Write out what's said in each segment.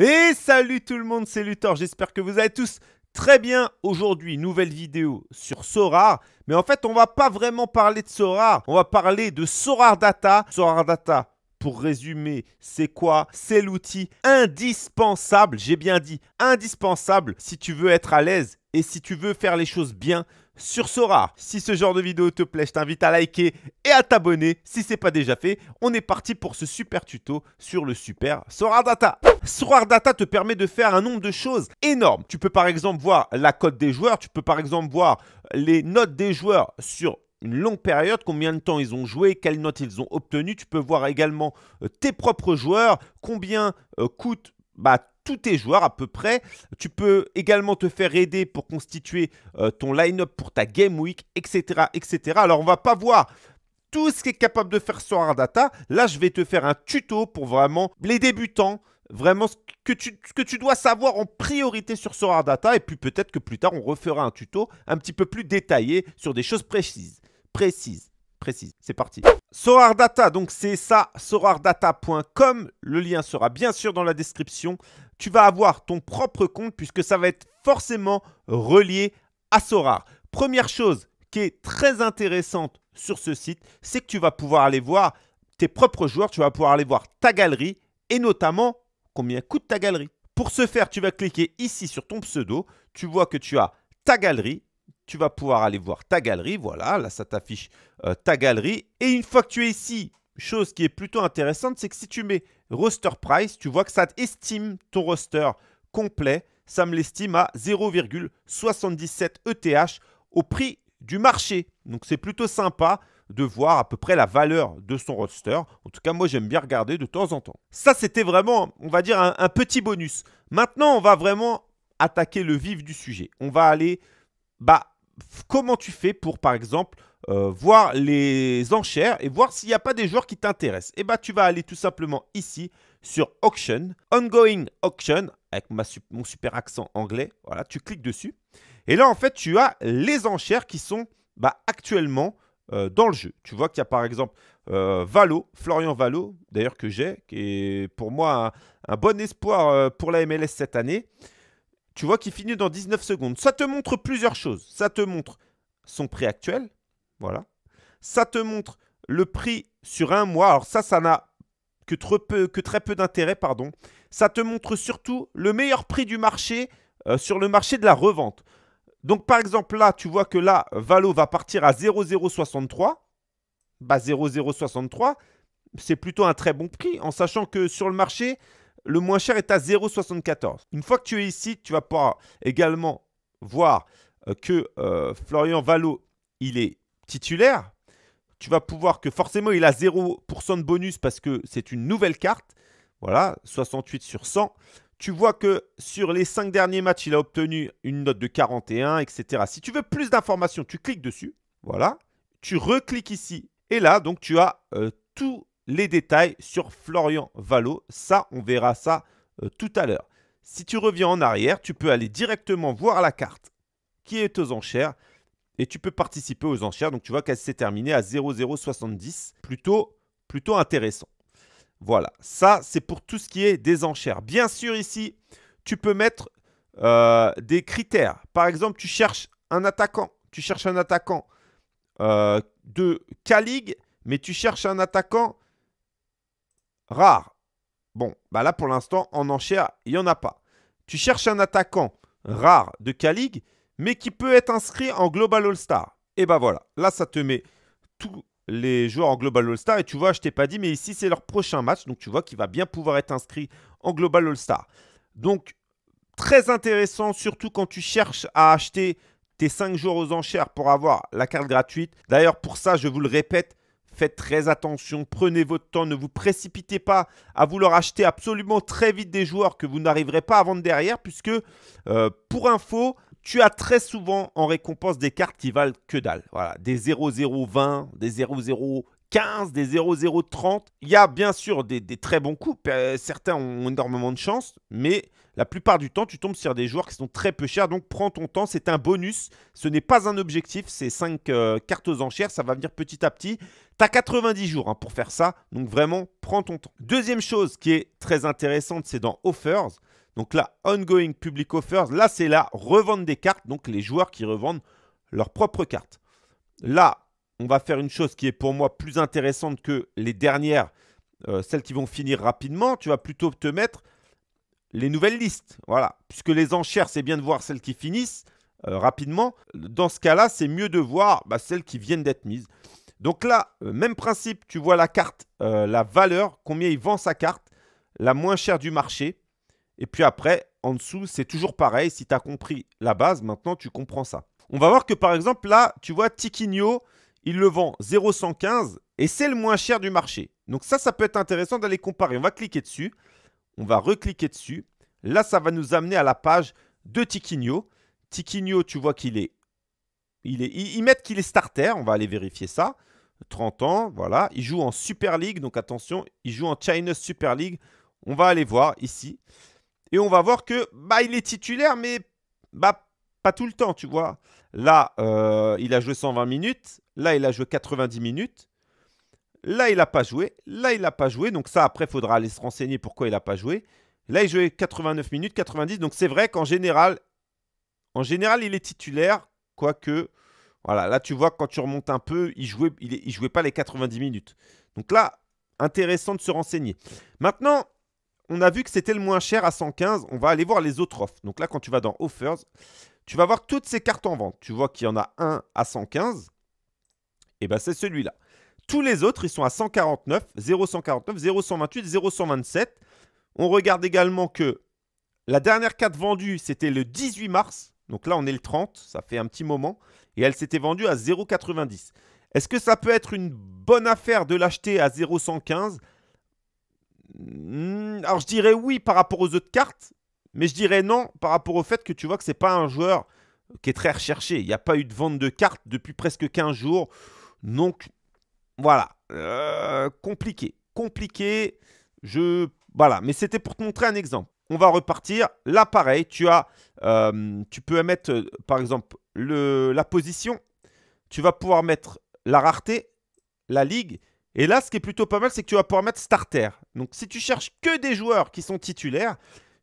Et salut tout le monde, c'est Luthor, j'espère que vous allez tous très bien. Aujourd'hui, nouvelle vidéo sur Sora, mais en fait on va pas vraiment parler de Sora, on va parler de Sora Data. Sora Data, pour résumer, c'est quoi C'est l'outil indispensable, j'ai bien dit indispensable, si tu veux être à l'aise et si tu veux faire les choses bien, sur Sora. Si ce genre de vidéo te plaît, je t'invite à liker et à t'abonner si ce n'est pas déjà fait. On est parti pour ce super tuto sur le super Sora Data. Sora Data te permet de faire un nombre de choses énormes. Tu peux par exemple voir la cote des joueurs, tu peux par exemple voir les notes des joueurs sur une longue période, combien de temps ils ont joué, quelles notes ils ont obtenues. Tu peux voir également euh, tes propres joueurs, combien euh, coûte bah, tous tes joueurs à peu près. Tu peux également te faire aider pour constituer euh, ton line-up pour ta game week, etc., etc. Alors, on va pas voir tout ce qui est capable de faire Sora Data. Là, je vais te faire un tuto pour vraiment les débutants, vraiment ce que tu, que tu dois savoir en priorité sur Sora Data. Et puis peut-être que plus tard, on refera un tuto un petit peu plus détaillé sur des choses précises. précises précise. C'est parti. Sorardata, donc c'est ça, sorardata.com. Le lien sera bien sûr dans la description. Tu vas avoir ton propre compte puisque ça va être forcément relié à Sorar. Première chose qui est très intéressante sur ce site, c'est que tu vas pouvoir aller voir tes propres joueurs, tu vas pouvoir aller voir ta galerie et notamment combien coûte ta galerie. Pour ce faire, tu vas cliquer ici sur ton pseudo, tu vois que tu as ta galerie tu vas pouvoir aller voir ta galerie. Voilà, là, ça t'affiche euh, ta galerie. Et une fois que tu es ici, chose qui est plutôt intéressante, c'est que si tu mets roster price, tu vois que ça estime ton roster complet. Ça me l'estime à 0,77 ETH au prix du marché. Donc c'est plutôt sympa de voir à peu près la valeur de son roster. En tout cas, moi, j'aime bien regarder de temps en temps. Ça, c'était vraiment, on va dire, un, un, petit bonus. Maintenant, on va vraiment attaquer le vif du sujet. On va aller bah, comment tu fais pour, par exemple, euh, voir les enchères et voir s'il n'y a pas des joueurs qui t'intéressent. Et eh bah ben, tu vas aller tout simplement ici sur Auction, Ongoing Auction, avec mon super accent anglais. Voilà, tu cliques dessus. Et là, en fait, tu as les enchères qui sont bah, actuellement euh, dans le jeu. Tu vois qu'il y a par exemple euh, Valo, Florian Valo, d'ailleurs que j'ai, qui est pour moi un bon espoir pour la MLS cette année tu vois qu'il finit dans 19 secondes. Ça te montre plusieurs choses. Ça te montre son prix actuel, voilà. Ça te montre le prix sur un mois. Alors ça, ça n'a que, que, très peu d'intérêt, pardon. Ça te montre surtout le meilleur prix du marché euh, sur le marché de la revente. Donc par exemple là, tu vois que là, Valo va partir à 0,063. Bah 0,063, c'est plutôt un très bon prix, en sachant que sur le marché, le moins cher est à 0,74. Une fois que tu es ici, tu vas pouvoir également voir euh, que euh, Florian Valo, il est titulaire. Tu vas pouvoir que forcément, il a 0% de bonus parce que c'est une nouvelle carte. Voilà, 68 sur 100. Tu vois que sur les 5 derniers matchs, il a obtenu une note de 41, etc. Si tu veux plus d'informations, tu cliques dessus. Voilà. Tu recliques ici. Et là, donc, tu as euh, tout les détails sur Florian Valo. Ça, on verra ça euh, tout à l'heure. Si tu reviens en arrière, tu peux aller directement voir la carte qui est aux enchères et tu peux participer aux enchères. Donc tu vois qu'elle s'est terminée à 0,070. Plutôt, plutôt intéressant. Voilà, ça c'est pour tout ce qui est des enchères. Bien sûr ici, tu peux mettre euh, des critères. Par exemple, tu cherches un attaquant. Tu cherches un attaquant euh, de k mais tu cherches un attaquant rare. Bon, bah là pour l'instant, en enchère, il n'y en a pas. Tu cherches un attaquant rare de k mais qui peut être inscrit en Global All-Star. Et eh bah voilà, là ça te met tous les joueurs en Global All-Star. Et tu vois, je t'ai pas dit, mais ici c'est leur prochain match. Donc tu vois qu'il va bien pouvoir être inscrit en Global All-Star. Donc très intéressant, surtout quand tu cherches à acheter tes 5 jours aux enchères pour avoir la carte gratuite. D'ailleurs, pour ça, je vous le répète, Faites très attention, prenez votre temps, ne vous précipitez pas à vouloir acheter absolument très vite des joueurs que vous n'arriverez pas à vendre derrière, puisque euh, pour info, tu as très souvent en récompense des cartes qui valent que dalle. Voilà, des 0020, des 0.015, 15, des 0,030. Il y a bien sûr des, des très bons coups. Euh, certains ont énormément de chance, mais la plupart du temps, tu tombes sur des joueurs qui sont très peu chers. Donc prends ton temps, c'est un bonus. Ce n'est pas un objectif, c'est 5 euh, cartes aux enchères, ça va venir petit à petit. Tu as 90 jours hein, pour faire ça, donc vraiment prends ton temps. Deuxième chose qui est très intéressante, c'est dans Offers. Donc là, Ongoing Public Offers, là c'est la revente des cartes, donc les joueurs qui revendent leurs propres cartes. Là, on va faire une chose qui est pour moi plus intéressante que les dernières, euh, celles qui vont finir rapidement. Tu vas plutôt te mettre les nouvelles listes. Voilà. Puisque les enchères, c'est bien de voir celles qui finissent euh, rapidement. Dans ce cas-là, c'est mieux de voir bah, celles qui viennent d'être mises. Donc là, euh, même principe, tu vois la carte, euh, la valeur, combien il vend sa carte, la moins chère du marché. Et puis après, en dessous, c'est toujours pareil. Si tu as compris la base, maintenant tu comprends ça. On va voir que par exemple, là, tu vois Tiquinho, il le vend 0,115 et c'est le moins cher du marché. Donc ça, ça peut être intéressant d'aller comparer. On va cliquer dessus. On va recliquer dessus. Là, ça va nous amener à la page de Tiquinho. Tiquinho, tu vois qu'il est, il est... Ils mettent qu'il est starter, on va aller vérifier ça. 30 ans, voilà. Il joue en Super League, donc attention, il joue en China Super League. On va aller voir ici. Et on va voir que bah, il est titulaire, mais bah, pas tout le temps, tu vois. Là, euh, il a joué 120 minutes. Là, il a joué 90 minutes. Là, il n'a pas joué. Là, il n'a pas joué. Donc ça, après, il faudra aller se renseigner pourquoi il n'a pas joué. Là, il jouait 89 minutes, 90. Donc c'est vrai qu'en général, en général, il est titulaire. Quoique, voilà, là, tu vois, quand tu remontes un peu, il ne jouait, il, jouait pas les 90 minutes. Donc là, intéressant de se renseigner. Maintenant, on a vu que c'était le moins cher à 115. On va aller voir les autres offres. Donc là, quand tu vas dans Offers, tu vas voir toutes ces cartes en vente. Tu vois qu'il y en a un à 115. Et bien, c'est celui-là. Tous les autres, ils sont à 149, 0,149, 0,128, 0,127. On regarde également que la dernière carte vendue, c'était le 18 mars. Donc là, on est le 30, ça fait un petit moment. Et elle s'était vendue à 0,90. Est-ce que ça peut être une bonne affaire de l'acheter à 0,115 hmm, Alors je dirais oui par rapport aux autres cartes, mais je dirais non par rapport au fait que tu vois que ce n'est pas un joueur qui est très recherché. Il n'y a pas eu de vente de cartes depuis presque 15 jours. Donc voilà. Euh, compliqué. Compliqué. Je. Voilà. Mais c'était pour te montrer un exemple. On va repartir. Là, pareil, tu as. Euh, tu peux mettre, par exemple, le, la position. Tu vas pouvoir mettre la rareté, la ligue. Et là, ce qui est plutôt pas mal, c'est que tu vas pouvoir mettre starter. Donc, si tu cherches que des joueurs qui sont titulaires,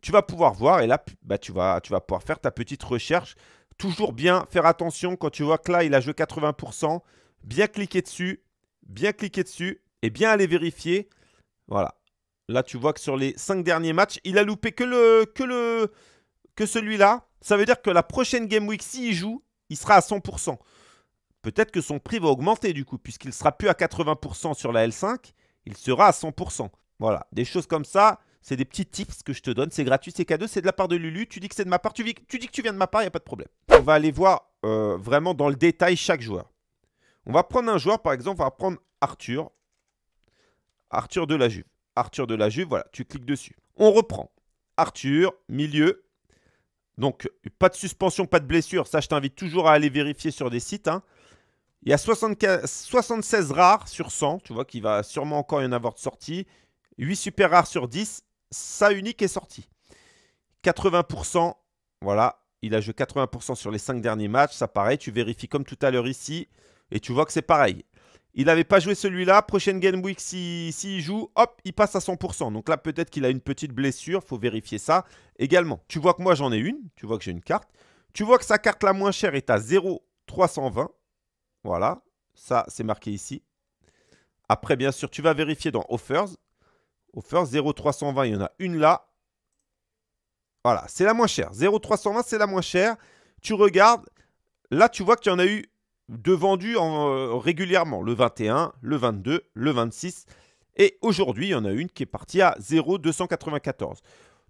tu vas pouvoir voir. Et là, bah, tu, vas, tu vas pouvoir faire ta petite recherche. Toujours bien faire attention quand tu vois que là, il a joué 80%. Bien cliquer dessus bien cliquer dessus et bien aller vérifier. Voilà. Là, tu vois que sur les 5 derniers matchs, il a loupé que le que le que celui-là. Ça veut dire que la prochaine Game Week, s'il joue, il sera à 100%. Peut-être que son prix va augmenter du coup, puisqu'il sera plus à 80% sur la L5, il sera à 100%. Voilà, des choses comme ça, c'est des petits tips que je te donne, c'est gratuit, c'est cadeau, c'est de la part de Lulu, tu dis que c'est de ma part, tu, dis que tu viens de ma part, il n'y a pas de problème. On va aller voir euh, vraiment dans le détail chaque joueur. On va prendre un joueur, par exemple, on va prendre Arthur. Arthur de la Juve. Arthur de la Juve, voilà, tu cliques dessus. On reprend. Arthur, milieu. Donc, pas de suspension, pas de blessure. Ça, je t'invite toujours à aller vérifier sur des sites. Hein. Il y a 76 rares sur 100, tu vois, qu'il va sûrement encore y en avoir de sortie. 8 super rares sur 10, ça unique est sorti. 80%, voilà, il a joué 80% sur les 5 derniers matchs, ça paraît. Tu vérifies comme tout à l'heure ici. Et tu vois que c'est pareil. Il n'avait pas joué celui-là. Prochaine Game Week, s'il si, joue, hop, il passe à 100%. Donc là, peut-être qu'il a une petite blessure. faut vérifier ça également. Tu vois que moi, j'en ai une. Tu vois que j'ai une carte. Tu vois que sa carte la moins chère est à 0,320. Voilà. Ça, c'est marqué ici. Après, bien sûr, tu vas vérifier dans Offers. Offers 0,320. Il y en a une là. Voilà. C'est la moins chère. 0,320, c'est la moins chère. Tu regardes. Là, tu vois que tu en as eu de vendus euh, régulièrement, le 21, le 22, le 26. Et aujourd'hui, il y en a une qui est partie à 0,294.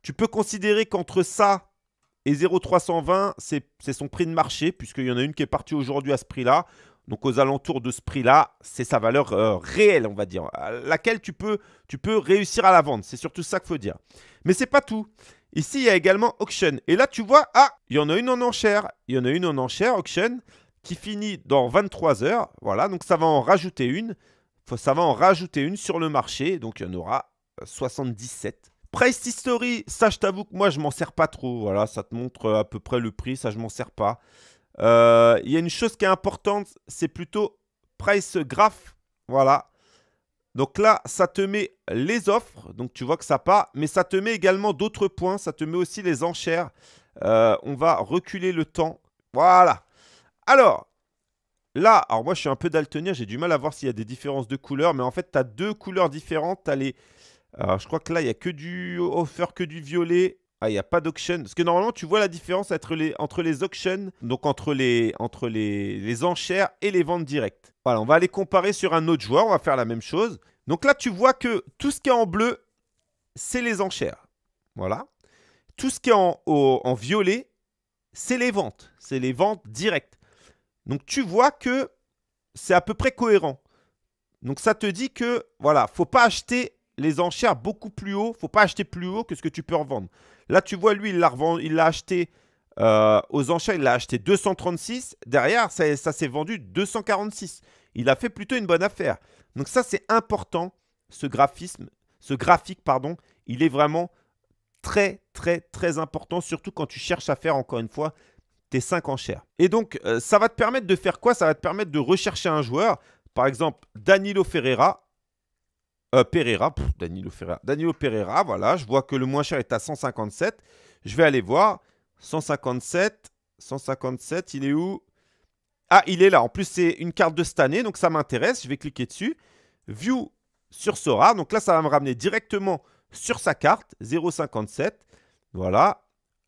Tu peux considérer qu'entre ça et 0,320, c'est son prix de marché, puisqu'il y en a une qui est partie aujourd'hui à ce prix-là. Donc aux alentours de ce prix-là, c'est sa valeur euh, réelle, on va dire, à laquelle tu peux, tu peux réussir à la vendre. C'est surtout ça qu'il faut dire. Mais c'est pas tout. Ici, il y a également auction. Et là, tu vois, ah, il y en a une en enchère. Il y en a une en enchère, auction qui finit dans 23 heures. Voilà, donc ça va en rajouter une. Ça va en rajouter une sur le marché, donc il y en aura 77. Euh, Price History, ça je t'avoue que moi je m'en sers pas trop. Voilà, ça te montre euh, à peu près le prix, ça je m'en sers pas. Euh, il y a une chose qui est importante, c'est plutôt Price Graph. Voilà. Donc là, ça te met les offres, donc tu vois que ça part, mais ça te met également d'autres points, ça te met aussi les enchères. on va reculer le temps. Voilà. Alors, là, alors moi je suis un peu daltonien, j'ai du mal à voir s'il y a des différences de couleurs, mais en fait, tu as deux couleurs différentes. je crois que là, il n'y a que du offert, que du violet. Ah, il n'y a pas d'auction. Parce que normalement, tu vois la différence entre les, entre les auctions, donc entre, les, entre les, enchères et les ventes directes. Voilà, on va aller comparer sur un autre joueur, on va faire la même chose. Donc là, tu vois que tout ce qui est en bleu, c'est les enchères. Voilà. Tout ce qui est en violet, c'est les ventes. C'est les ventes directes. Donc tu vois que c'est à peu près cohérent. Donc ça te dit que, voilà, faut pas acheter les enchères beaucoup plus haut. faut pas acheter plus haut que ce que tu peux revendre. Là, tu vois, lui, il l'a acheté euh, aux enchères, il l'a acheté 236. Derrière, ça, ça s'est vendu 246. Il a fait plutôt une bonne affaire. Donc ça, c'est important, ce graphisme, ce graphique, pardon. Il est vraiment très, très, très important, surtout quand tu cherches à faire, encore une fois, tes 5 enchères. Et donc, euh, ça va te permettre de faire quoi Ça va te permettre de rechercher un joueur, par exemple Danilo Ferreira. Euh, Pereira, Danilo Ferreira, Danilo Pereira, voilà, je vois que le moins cher est à 157. Je vais aller voir. 157, 157, il est où ah, il est là. En plus, c'est une carte de cette année, donc ça m'intéresse. Je vais cliquer dessus. View sur Sora. Donc là, ça va me ramener directement sur sa carte, 0,57. Voilà.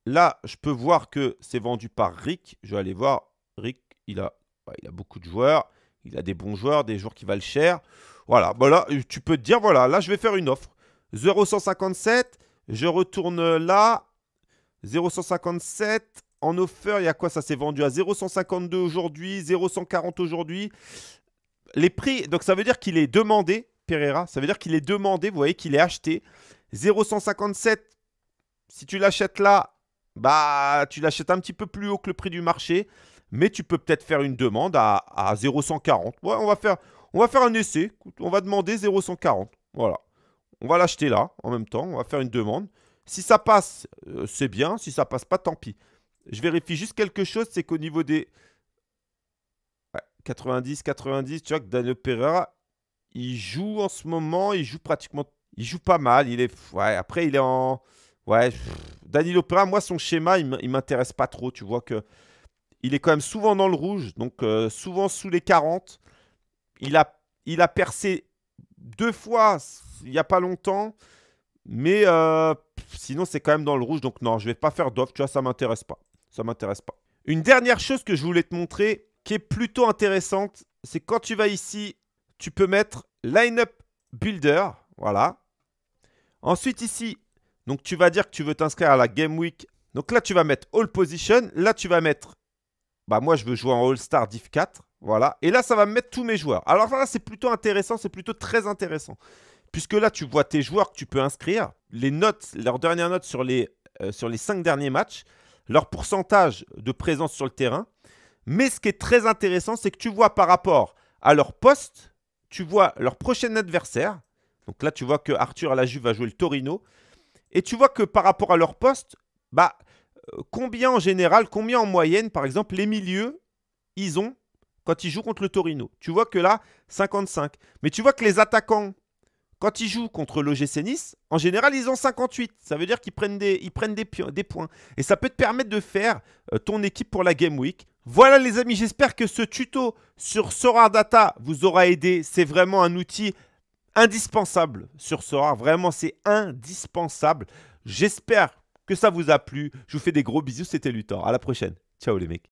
Là, je peux voir que c'est vendu par Rick. Je vais aller voir. Rick, il a, bah, il a beaucoup de joueurs. Il a des bons joueurs, des joueurs qui valent cher. Voilà, voilà, euh, tu peux te dire, voilà, là, je vais faire une offre. 0,157. Je retourne là. 0,157. En offer, il y a quoi Ça s'est vendu à 0,152 aujourd'hui, 0,140 aujourd'hui. Les prix, donc ça veut dire qu'il est demandé, Pereira. Ça veut dire qu'il est demandé, vous voyez, qu'il est acheté. 0,157, si tu l'achètes là, bah tu l'achètes un petit peu plus haut que le prix du marché, mais tu peux peut-être faire une demande à, 0,140. Ouais, on va, faire, on va faire un essai. On va demander 0,140. Voilà. On va l'acheter là en même temps. On va faire une demande. Si ça passe, euh, c'est bien. Si ça passe pas, tant pis. Je vérifie juste quelque chose, c'est qu'au niveau des ouais, 90, 90, tu vois que Daniel Pereira, il joue en ce moment, il joue pratiquement, il joue pas mal. Il est, ouais, après il est en, ouais. Danilo Pereira, moi, son schéma, il m'intéresse pas trop. Tu vois que il est quand même souvent dans le rouge, donc euh, souvent sous les 40. Il a, il a percé deux fois il n'y a pas longtemps, mais euh, sinon, c'est quand même dans le rouge. Donc, non, je vais pas faire d'offre. Tu vois, ça m'intéresse pas. Ça m'intéresse pas. Une dernière chose que je voulais te montrer qui est plutôt intéressante, c'est quand tu vas ici, tu peux mettre Lineup Builder. Voilà. Ensuite, ici, donc tu vas dire que tu veux t'inscrire à la Game Week. Donc là, tu vas mettre All Position. Là, tu vas mettre... Bah moi, je veux jouer en All-Star Div 4. Voilà. Et là, ça va mettre tous mes joueurs. Alors là, c'est plutôt intéressant. C'est plutôt très intéressant. Puisque là, tu vois tes joueurs que tu peux inscrire. Les notes, leurs dernières notes sur les, euh, sur les 5 derniers matchs. Leur pourcentage de présence sur le terrain. Mais ce qui est très intéressant, c'est que tu vois par rapport à leur poste, tu vois leur prochain adversaire. Donc là, tu vois que Arthur à la Juve va jouer le Torino. Et tu vois que par rapport à leur poste, bah, euh, combien en général, combien en moyenne, par exemple, les milieux, ils ont quand ils jouent contre le Torino Tu vois que là, 55. Mais tu vois que les attaquants, quand ils jouent contre l'OGC Nice, en général, ils ont 58. Ça veut dire qu'ils prennent, des, ils prennent des, des, points. Et ça peut te permettre de faire euh, ton équipe pour la Game Week. Voilà les amis, j'espère que ce tuto sur Sora Data vous aura aidé. C'est vraiment un outil indispensable sur ce Vraiment, c'est indispensable. J'espère que ça vous a plu. Je vous fais des gros bisous. C'était Luthor. À la prochaine. Ciao les mecs.